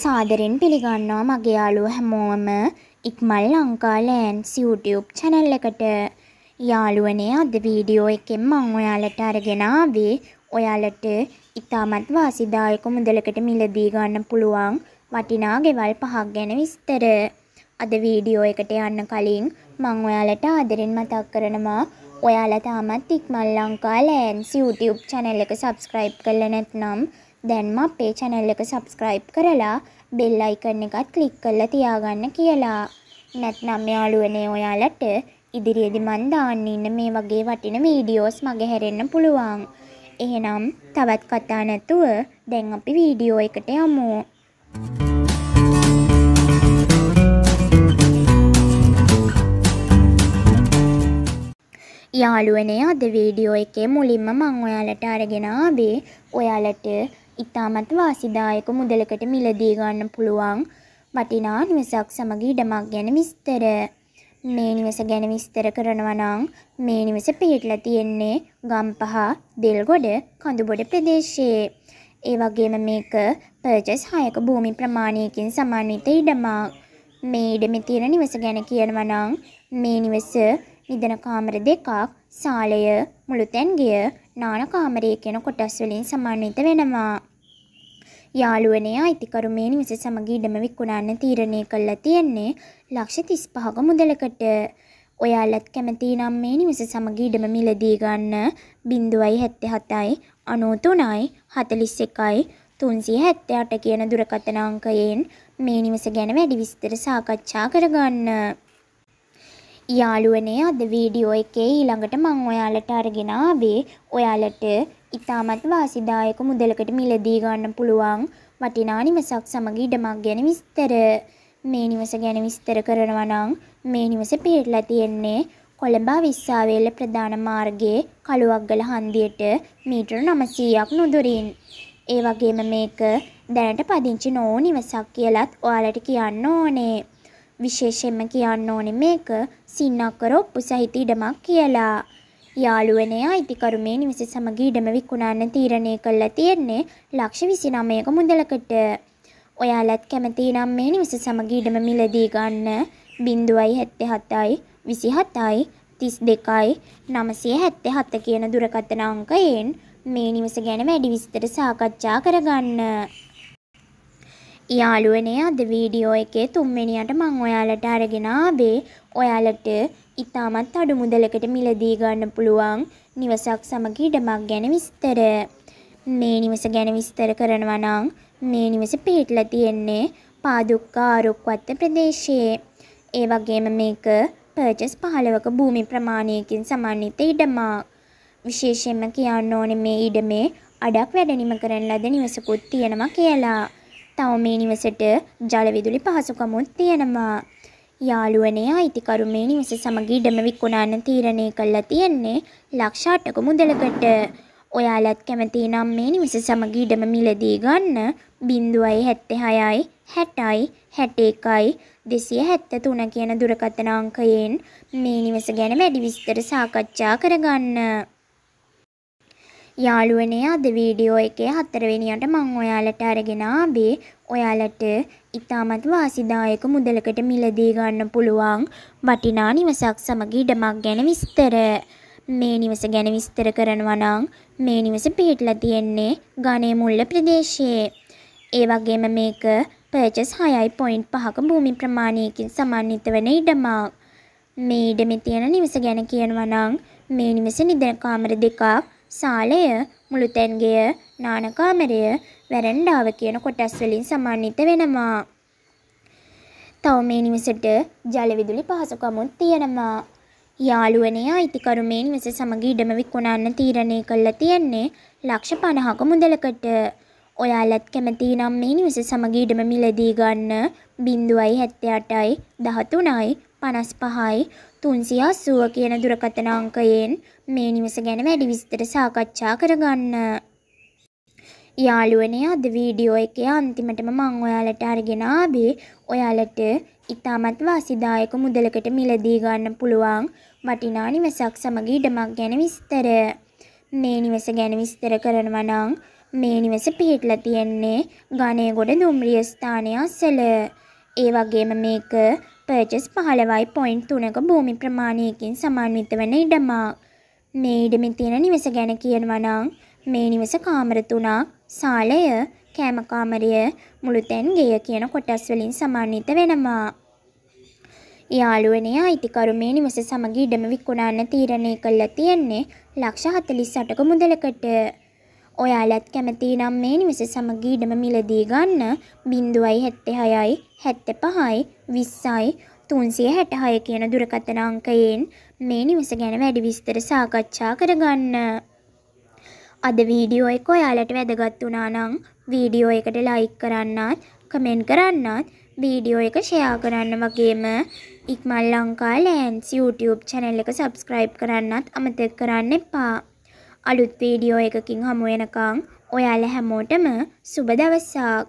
සාදරෙන් පිළිගන්නවා මගේ යාළුව හැමෝම Ikmal Lanka lands YouTube channel එකට. යාළුවනේ අද වීඩියෝ එකෙන් මම ඔයාලට අරගෙන ආවේ ඔයාලට ඉතාමත් වාසිදායක මුදලකට මිලදී ගන්න පුළුවන් වටිනා ගෙවල් පහක් ගැන විස්තර. අද වීඩියෝ එකට යන්න කලින් මං ඔයාලට ආදරෙන් මතක් කරනවා ඔයාලා තාමත් Ikmal Lanka lands YouTube channel එක subscribe කරලා නැත්නම් දැන්ම අපේ channel එක subscribe කරලා bell icon එකත් click කරලා තියාගන්න කියලා. නැත්නම් යාළුවනේ ඔයාලට ඉදිරියේදී මන් දාන්න ඉන්න මේ වගේ වටින වීඩියෝස් මගේ හැරෙන්න පුළුවන්. එහෙනම් තවත් කතා නැතුව දැන් අපි වීඩියෝ එකට යමු. Thank you යාළුවනේ අද වීඩියෝ එකේ මුලින්ම මං ඔයාලට අරගෙන ආවේ ඔයාලට ඉතාමත් වාසිදායක මුදලකට මිලදී ගන්න පුළුවන් වටිනා නිවසක් සමග ඉඩමක් ගැන විස්තර. මේ නිවස ගැන විස්තර කරනවා නම් මේ නිවස පිහිටලා තියෙන්නේ ගම්පහ, දෙල්ගොඩ, කඳුබොඩ ප්‍රදේශයේ. ඒ වගේම මේක පර්චස් 6ක භූමි ප්‍රමාණයකින් සමන්විත ඉඩමක්. මේ ඉඩමේ තියෙන නිවස ගැන කියනවා නම් මේ නිවස නිදන කාමර දෙකක්, ශාලය, මුළු තැන්ගිය, නාන කාමරය කියන කොටස් වලින් සමන්විත වෙනවා. යාළුවනය අයිතිකරු මේ නිවස සමග ඉඩම විකුණන්න තීරණය කළා තියෙන්නේ ලක්ෂ 35ක මුදලකට. ඔයාලත් කැමති නම් මේ නිවස සමග ඉඩම මිලදී ගන්න 077යි 93යි 41යි 378 කියන දුරකථන අංකයෙන් මේ නිවස ගැන වැඩි විස්තර සාකච්ඡා කරගන්න. යාළුවනේ අද වීඩියෝ එකේ ඊළඟට මම ඔයාලට අරගෙන ආවේ ඔයාලට ඉතාමත් වාසිදායක මුදලකට මිලදී ගන්න පුළුවන් වටිනා නිවසක් සමග ඉඩමක් ගැන විස්තර. මේ නිවස ගැන විස්තර කරනවා නම් මේ නිවස පිහිටලා තියෙන්නේ කොළඹ විස්සාවේල ප්‍රධාන මාර්ගයේ කළුවක්ගල හන්දියට මීටර 900ක් නුදුරින්. ඒ වගේම මේක දැනට පදිංචි නෝ නිවසක් කියලත් ඔයාලට කියන්න ඕනේ. විශේෂයෙන්ම කියන්න ඕනේ මේක සින්නක්කර ඔප්පු සහිත ඉඩමක් කියලා. යාළුවනේ අයිතිකරු මේ නිවිස සමග ඉඩම විකුණන්න තීරණය කළා තියෙන්නේ ලක්ෂ 29ක මුදලකට. ඔයාලත් කැමති නම් මේ නිවිස සමග ඉඩම මිලදී ගන්න 0.77යි 27යි 32යි 977 කියන දුරකථන අංකයෙන් මේ නිවස ගැන වැඩි විස්තර සාකච්ඡා කරගන්න. යාළුවනේ අද වීඩියෝ එකේ තුන්වෙනියට මම ඔයාලට අරගෙන ආවේ ඔයාලට ඉතාමත් අඩු මුදලකට මිලදී ගන්න පුළුවන් නිවසක් සමග ඉඩමක් ගැන විස්තර. මේ නිවස ගැන විස්තර කරනවා නම් මේ නිවස පිහිටලා තියෙන්නේ පාදුක්කා ආරුක්වත්ත ප්‍රදේශයේ. ඒ වගේම මේක පර්චස් 15ක භූමි ප්‍රමාණයකින් සමන්විත ඉඩමක්. විශේෂයෙන්ම කියන්න ඕනේ මේ ඉඩමේ අඩක් වැඩනිම කරන ලද නිවසකුත් තියෙනවා කියලා. තව මේ නිවසට ජල විදුලි පහසුකමුත් තියෙනවා. යාළුවනේ අයිතිකරු මේ නිවස සමග ඉඩම විකුණන්න තීරණය කළා තියෙන්නේ ලක්ෂ 8ක මුදලකට. ඔයාලත් කැමති නම් මේ නිවස සමග ඉඩම මිලදී ගන්න 0.76යි 60යි 61යි 273 කියන දුරකථන අංකයෙන් මේ නිවස ගැන වැඩි විස්තර සාකච්ඡා කරගන්න. යාළුවනේ අද වීඩියෝ එකේ හතරවෙනියට මං ඔයාලට අරගෙන ආවේ ඔයාලට ඉතාමත් වාසිදායක මුදලකට මිලදී ගන්න පුළුවන් වටිනා නිවසක් සමග ඉඩමක් ගැන විස්තර. මේ නිවස ගැන විස්තර කරනවා නම් මේ නිවස පිහිටලා තියෙන්නේ ගණේ මුල්ල ප්‍රදේශයේ. ඒ වගේම මේක පර්චස් 6.5ක භූමි ප්‍රමාණයකින් සමන්විත වෙන ඉඩමක්. මේ ඉඩමේ තියෙන නිවස ගැන කියනවා නම් මේ නිවසේ නිදන කාමර දෙකක් සාලය මුළුතැන්ගය නානකාමරය වැරන්ඩාව කියන කොටස් වලින් සමන්විත වෙනවා. තව මේ නිවසට ජලවිදුලි පහසුකමුත් තියෙනවා. යාළුවනේ අයිතිකරු මේ නිවස සමග ඉඩම විකුණන්න තීරණය කළා තියෙන්නේ ලක්ෂ 50ක මුදලකට. ඔයාලත් කැමති නම් මේ නිවස සමග ඉඩම මිලදී ගන්න 0.78යි 13යි 55යි 380 කියන දුරකථන අංකයෙන් මේ නිවස ගැන වැඩි විස්තර සාකච්ඡා කරගන්න. යාළුවනේ අද වීඩියෝ එකේ අන්තිමටම මම ඔයාලට අරගෙන ආවේ ඔයාලට ඉතාමත් වාසිදායක මුදලකට මිලදී ගන්න පුළුවන් වටිනා නිවසක් සමග ඉඩමක් ගැන විස්තර. මේ නිවස ගැන විස්තර කරනවා නම් මේ නිවස පිහිටලා තියෙන්නේ ගණේගොඩ දුම්රිය ස්ථානය අසල. ඒ වගේම මේක පර්චස් පහළවයි පොයින්් තුනක භූමි ප්‍රමාණයකින් සමාන්විත වන ඉඩමක්. මේ ඉඩමින් තියෙන නිවස ගැන කියනවනං මේ නිවස කාමර තුනක් සාලය කෑමකාමරය මුළුතැන් ගේය කියන කොටස් වලින් සමාන්විත වෙනවා. යාළුවනය අයිතිකරු මේ නිවස සමග ඉඩම විකුණන්න තීරණය කල්ලා තියෙන්නේ ලක්ෂ හතලිස් සටක මුදලකට. ඔයාලත් කැමති නම් මේ නිවස සමග ඉඩම මිලදී ගන්න 0.76යි 75යි 20යි 366 කියන දුරකථන අංකයෙන් මේ නිවස ගැන වැඩි විස්තර සාකච්ඡා කරගන්න. අද වීඩියෝ එක ඔයාලට වැදගත් වුණා නම් වීඩියෝ එකට ලයික් කරන්නත්, කමෙන්ට් කරන්නත්, වීඩියෝ එක ෂෙයා කරන්න වගේම Ikmal Lanka lands YouTube channel එක subscribe කරන්නත් අමතක කරන්න එපා. අලුත් වීඩියෝ එකකින් හමුවෙනකං ඔයාල හැමෝටම සුබ දවසාක්